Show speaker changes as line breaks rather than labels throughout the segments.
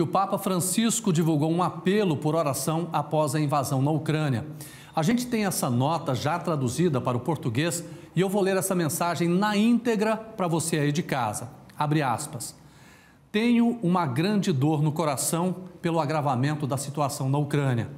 e o Papa Francisco divulgou um apelo por oração após a invasão na Ucrânia. A gente tem essa nota já traduzida para o português e eu vou ler essa mensagem na íntegra para você aí de casa. Abre aspas. Tenho uma grande dor no coração pelo agravamento da situação na Ucrânia.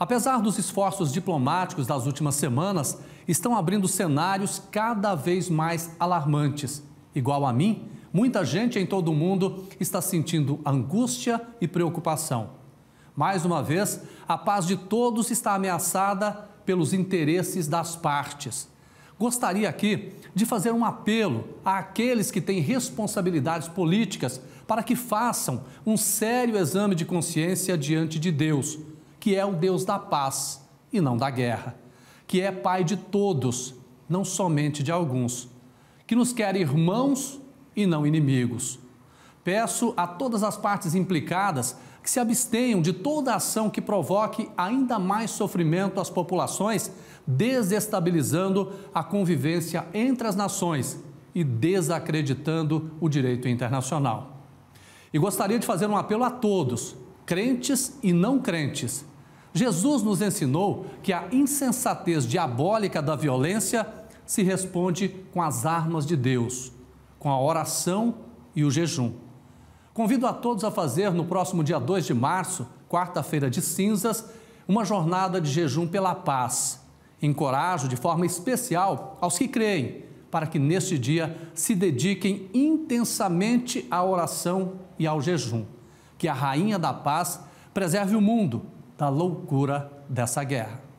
Apesar dos esforços diplomáticos das últimas semanas, estão abrindo cenários cada vez mais alarmantes. Igual a mim, Muita gente em todo o mundo está sentindo angústia e preocupação. Mais uma vez, a paz de todos está ameaçada pelos interesses das partes. Gostaria aqui de fazer um apelo àqueles que têm responsabilidades políticas para que façam um sério exame de consciência diante de Deus, que é o Deus da paz e não da guerra, que é Pai de todos, não somente de alguns, que nos quer irmãos e não inimigos. Peço a todas as partes implicadas que se abstenham de toda ação que provoque ainda mais sofrimento às populações, desestabilizando a convivência entre as nações e desacreditando o direito internacional. E gostaria de fazer um apelo a todos, crentes e não crentes. Jesus nos ensinou que a insensatez diabólica da violência se responde com as armas de Deus com a oração e o jejum. Convido a todos a fazer no próximo dia 2 de março, quarta-feira de cinzas, uma jornada de jejum pela paz. Encorajo de forma especial aos que creem, para que neste dia se dediquem intensamente à oração e ao jejum. Que a Rainha da Paz preserve o mundo da loucura dessa guerra.